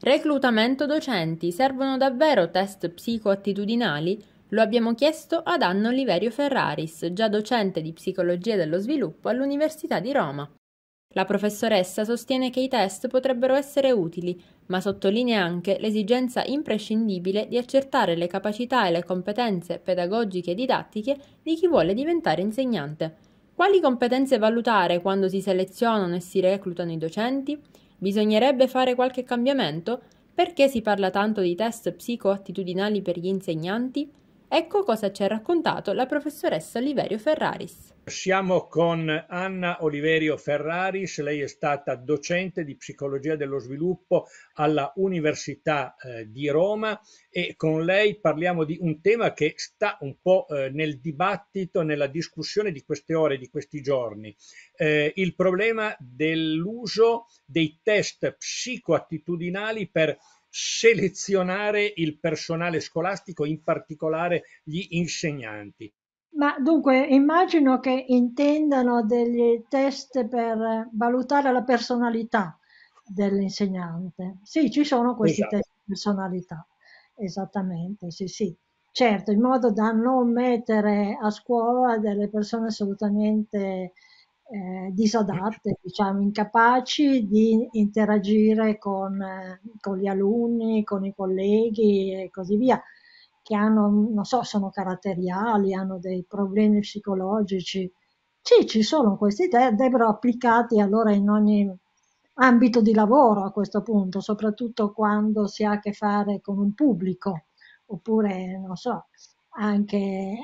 Reclutamento docenti. Servono davvero test psicoattitudinali? Lo abbiamo chiesto ad Anno Oliverio Ferraris, già docente di psicologia dello sviluppo all'Università di Roma. La professoressa sostiene che i test potrebbero essere utili, ma sottolinea anche l'esigenza imprescindibile di accertare le capacità e le competenze pedagogiche e didattiche di chi vuole diventare insegnante. Quali competenze valutare quando si selezionano e si reclutano i docenti? Bisognerebbe fare qualche cambiamento? Perché si parla tanto di test psicoattitudinali per gli insegnanti? Ecco cosa ci ha raccontato la professoressa Oliverio Ferraris. Siamo con Anna Oliverio Ferraris, lei è stata docente di psicologia dello sviluppo alla Università eh, di Roma e con lei parliamo di un tema che sta un po' eh, nel dibattito, nella discussione di queste ore, di questi giorni, eh, il problema dell'uso dei test psicoattitudinali per selezionare il personale scolastico, in particolare gli insegnanti. Ma dunque immagino che intendano degli test per valutare la personalità dell'insegnante. Sì, ci sono questi esatto. test di personalità, esattamente, sì, sì. Certo, in modo da non mettere a scuola delle persone assolutamente eh, disadatte, diciamo, incapaci di interagire con, eh, con, gli alunni, con i colleghi e così via, che hanno, non so, sono caratteriali, hanno dei problemi psicologici. Sì, ci sono questi test, debbano applicati allora in ogni ambito di lavoro a questo punto, soprattutto quando si ha a che fare con un pubblico, oppure, non so, anche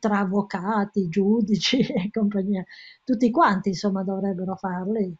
tra avvocati, giudici e compagnia, tutti quanti insomma dovrebbero farli,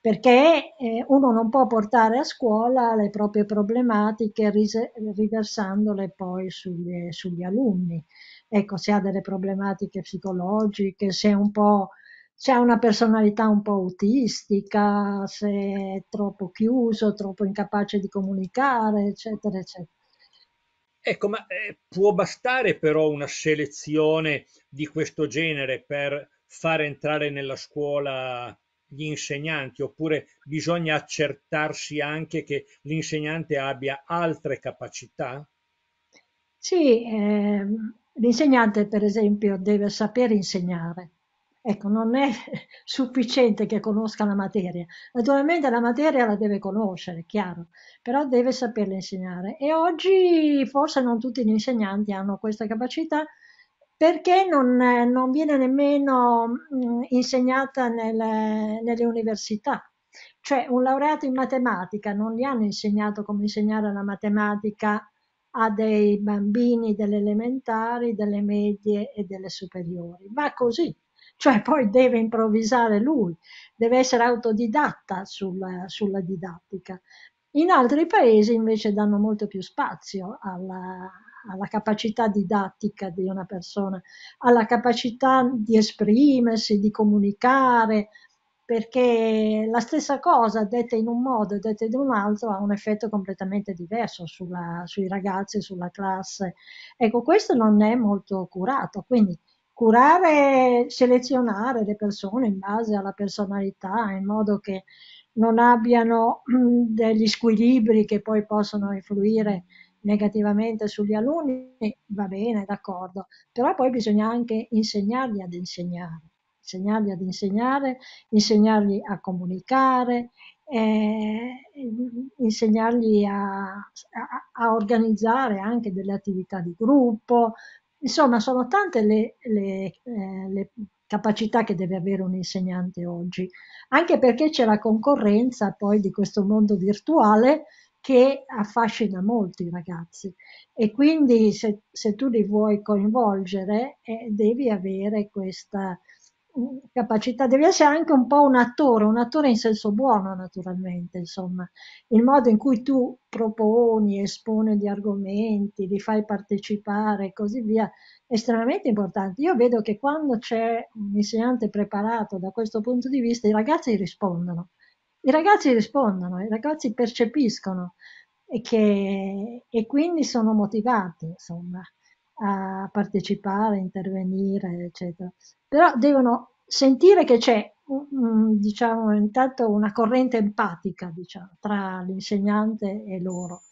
perché eh, uno non può portare a scuola le proprie problematiche ris- riversandole poi sugli, eh, sugli, alunni. Ecco, se ha delle problematiche psicologiche, se è un po' se ha una personalità un po' autistica, se è troppo chiuso, troppo incapace di comunicare, eccetera, eccetera. Ecco, ma eh, può bastare però una selezione di questo genere per far entrare nella scuola gli insegnanti oppure bisogna accertarsi anche che l'insegnante abbia altre capacità? Sì, eh, l'insegnante per esempio deve sapere insegnare, Ecco, non è sufficiente che conosca la materia. Naturalmente la materia la deve conoscere, chiaro, però deve saperla insegnare. E oggi forse non tutti gli insegnanti hanno questa capacità perché non, non viene nemmeno mh, mm, insegnata nelle, nelle università. Cioè un laureato in matematica non gli hanno insegnato come insegnare la matematica a dei bambini delle elementari, delle medie e delle superiori. Va così cioè poi deve improvvisare lui, deve essere autodidatta sulla, sulla didattica. In altri paesi invece danno molto più spazio alla, alla capacità didattica di una persona, alla capacità di esprimersi, di comunicare, perché la stessa cosa detta in un modo e detta in un altro ha un effetto completamente diverso sulla, sui ragazzi, sulla classe. Ecco, questo non è molto curato, quindi curare selezionare le persone in base alla personalità, in modo che non abbiano degli squilibri che poi possono influire negativamente sugli alunni, va bene, d'accordo, però poi bisogna anche insegnargli ad insegnare, insegnargli ad insegnare, insegnargli a comunicare, eh, insegnargli a, a, a, organizzare anche delle attività di gruppo, Insomma, sono tante le, le, eh, le capacità che deve avere un insegnante oggi, anche perché c'è la concorrenza poi di questo mondo virtuale che affascina molto i ragazzi e quindi se, se tu li vuoi coinvolgere eh, devi avere questa capacità, devi essere anche un po' un attore, un attore in senso buono naturalmente, insomma, il modo in cui tu proponi, esponi gli argomenti, li fai partecipare e così via, è estremamente importante. Io vedo che quando c'è un insegnante preparato da questo punto di vista, i ragazzi rispondono, i ragazzi rispondono, i ragazzi percepiscono e, che, e quindi sono motivati, insomma a partecipare, intervenire, eccetera. Però devono sentire che c'è, mm, diciamo, intanto una corrente empatica, diciamo, tra l'insegnante e loro,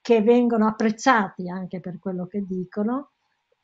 che vengono apprezzati anche per quello che dicono,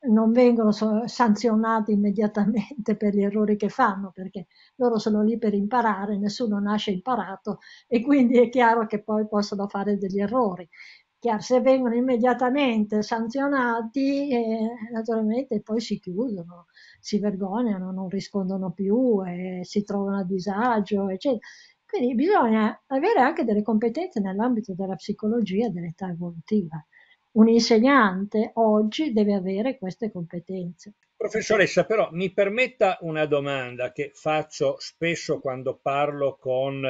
non vengono sanzionati immediatamente per gli errori che fanno, perché loro sono lì per imparare, nessuno nasce imparato e quindi è chiaro che poi possono fare degli errori se vengono immediatamente sanzionati, eh, naturalmente poi si chiudono, si vergognano, non rispondono più, eh, si trovano a disagio, eccetera. Quindi bisogna avere anche delle competenze nell'ambito della psicologia dell'età evolutiva. Un insegnante oggi deve avere queste competenze. Professoressa, però mi permetta una domanda che faccio spesso quando parlo con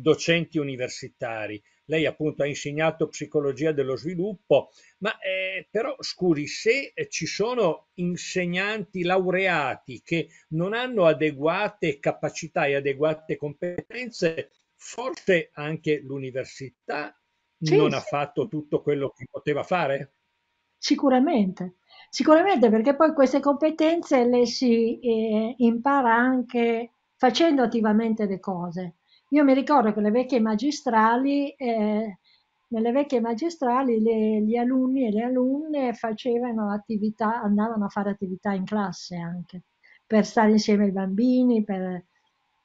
docenti universitari. Lei appunto ha insegnato psicologia dello sviluppo, ma eh, però scusi, se ci sono insegnanti laureati che non hanno adeguate capacità e adeguate competenze, forse anche l'università sì, non sì. ha fatto tutto quello che poteva fare? Sicuramente, sicuramente perché poi queste competenze le si eh, impara anche facendo attivamente le cose. Io mi ricordo che le vecchie magistrali, eh, nelle vecchie magistrali le, gli alunni e le alunne facevano attività, andavano a fare attività in classe anche, per stare insieme ai bambini. Per...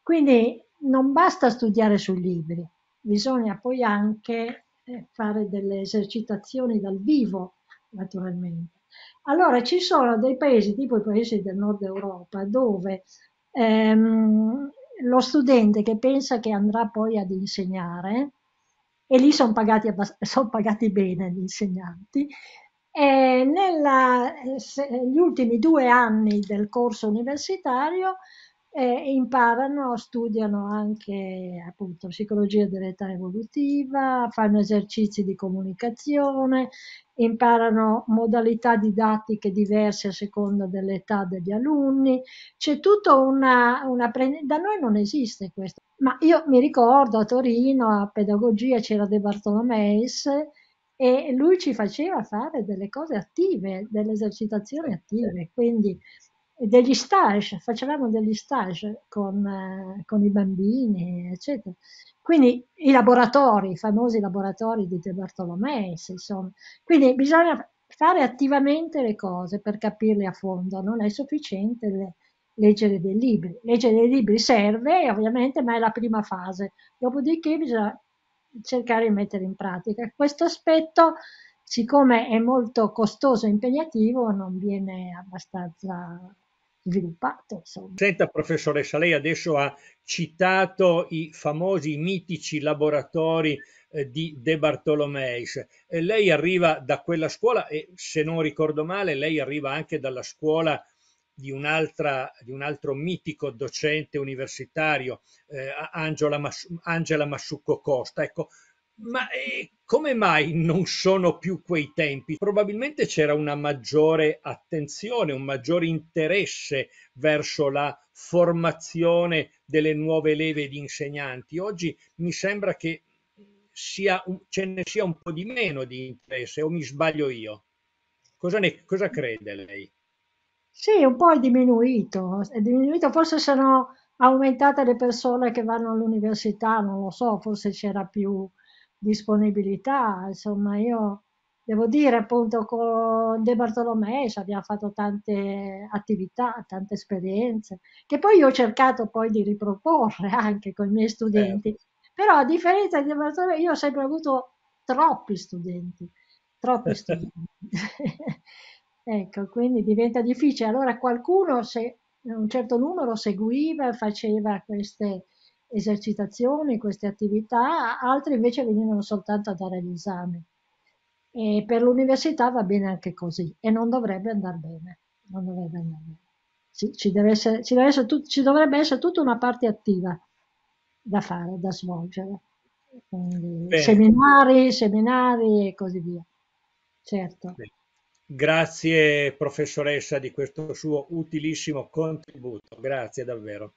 Quindi non basta studiare sui libri, bisogna poi anche eh, fare delle esercitazioni dal vivo, naturalmente. Allora ci sono dei paesi, tipo i paesi del nord Europa, dove ehm, lo studente che pensa che andrà poi ad insegnare, e lì sono pagati, son pagati bene gli insegnanti, negli eh, ultimi due anni del corso universitario e imparano, studiano anche appunto psicologia dell'età evolutiva, fanno esercizi di comunicazione, imparano modalità didattiche diverse a seconda dell'età degli alunni, c'è tutto un apprendimento. da noi non esiste questo, ma io mi ricordo a Torino a pedagogia c'era De Bartolomeis e lui ci faceva fare delle cose attive, delle esercitazioni attive, quindi degli stage, facevamo degli stage con, eh, con, i bambini, eccetera. Quindi i laboratori, i famosi laboratori di De Bartolomei, insomma. Quindi bisogna fare attivamente le cose per capirle a fondo, non è sufficiente le, leggere dei libri. Leggere dei libri serve, ovviamente, ma è la prima fase. Dopodiché bisogna cercare di mettere in pratica. Questo aspetto siccome è molto costoso e impegnativo, non viene abbastanza sviluppato. Insomma. Senta professoressa, lei adesso ha citato i famosi mitici laboratori eh, di De Bartolomeis. Eh, lei arriva da quella scuola e se non ricordo male lei arriva anche dalla scuola di, un altro mitico docente universitario, eh, Angela, Mas, Angela Massucco Costa. Ecco, ma eh, come mai non sono più quei tempi? Probabilmente c'era una maggiore attenzione, un maggiore interesse verso la formazione delle nuove leve di insegnanti. Oggi mi sembra che sia, ce ne sia un po' di meno di interesse, o mi sbaglio io? Cosa, ne, cosa crede lei? Sì, un po' è diminuito, è diminuito, forse sono aumentate le persone che vanno all'università, non lo so, forse c'era più disponibilità, insomma io devo dire appunto con De Bartolomei abbiamo fatto tante attività, tante esperienze, che poi io ho cercato poi di riproporre anche con i miei studenti, eh. però a differenza di De Bartolomei io ho sempre avuto troppi studenti, troppi studenti. ecco, quindi diventa difficile, allora qualcuno se un certo numero seguiva, faceva queste esercitazioni, queste attività, altri invece venivano soltanto a dare gli esami. E per l'università va bene anche così e non dovrebbe andare bene. Dovrebbe andare bene. Ci, ci, deve essere, ci, deve essere ci dovrebbe essere tutta una parte attiva da fare, da svolgere. seminari, seminari e così via. Certo. Beh. Grazie professoressa di questo suo utilissimo contributo, grazie davvero.